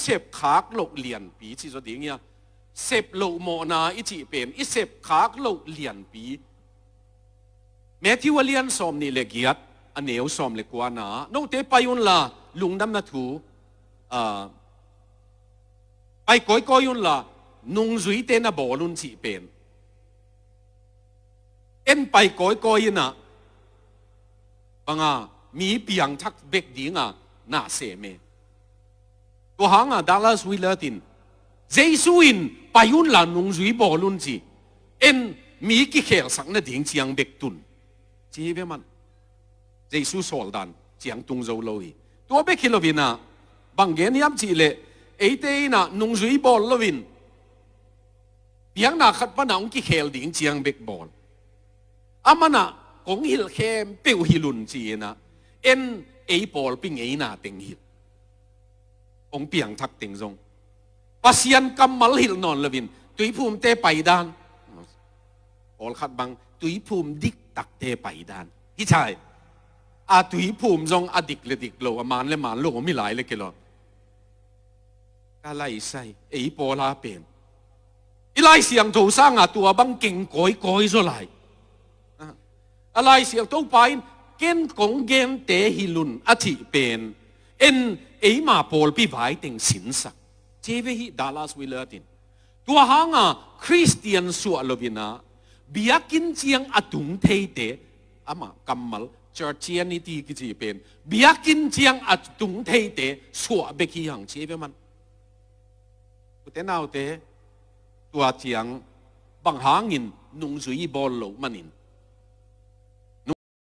เสบขากหลกเหลียนปีที่สุดเงี้ยเสบโลโมนาอิจิเป็นอิเสบขากหลกเหลียนปี แม้ที่ว่าเลียนสอมนี่เลกียดอันเนวสอมเลกวานาโนเตไปยุนลาลุงดำนาถูไปก้อยก้อยยุนลานุงจุยเตนบอลุนจิเป็นเอ็นไปก้อยก้อยนะบังอามีเปียงทักเบกดีงาะน่าเสเมตัวหางอ่ะดัลลัสวิลเลตินเจสุอินไปยุนลานุงจุยบอลุนจีเอ็นมีกิเขลสังนดิ่งเจียงเบกตุนจีเวมันเจสุสอลดันเจียงตุงโจโลยตัวเบกิโลวินาบางเกนยับจีเลเอเตน่ะนุงจุยบอลโลวินยังน่ะขัดปะนังกิเขลดิ่งเจียงเบกบอลอามันน่ะกงฮิลเข้มเปียวฮิลุนจีนะเอ็นเอปอลปิงเอน่ะเต็งฮิลองเปียงทักติงรงปัสยันกำมลหิลนอนละวินตุยภูมิเตไปดานออลขัดบังตุยภูมิดิกตักเตไปดานที่ชายอาตุยภูมิรงอดิกเลดิกโลอมานเลมานโลมีหลายเลยก่โลกาไลใส่ไอ้ปอลาเป็นอีไลเสียงถูสร้างอาตัวบังเก่งก้อยก้อยโซไลอะไรเสียงตัวไปเก่งกงเกมเตหิลุนอธิเป็นเอ็น eima pol pi vai ting sinsa cheve hi dalas we latin tua hanga christian su alovina biakin chiang atung theite ama kammal churchianity ki chi pen biakin chiang atung theite su beki hang cheve man utenaute tua chiang bang hangin nung zui bol lo manin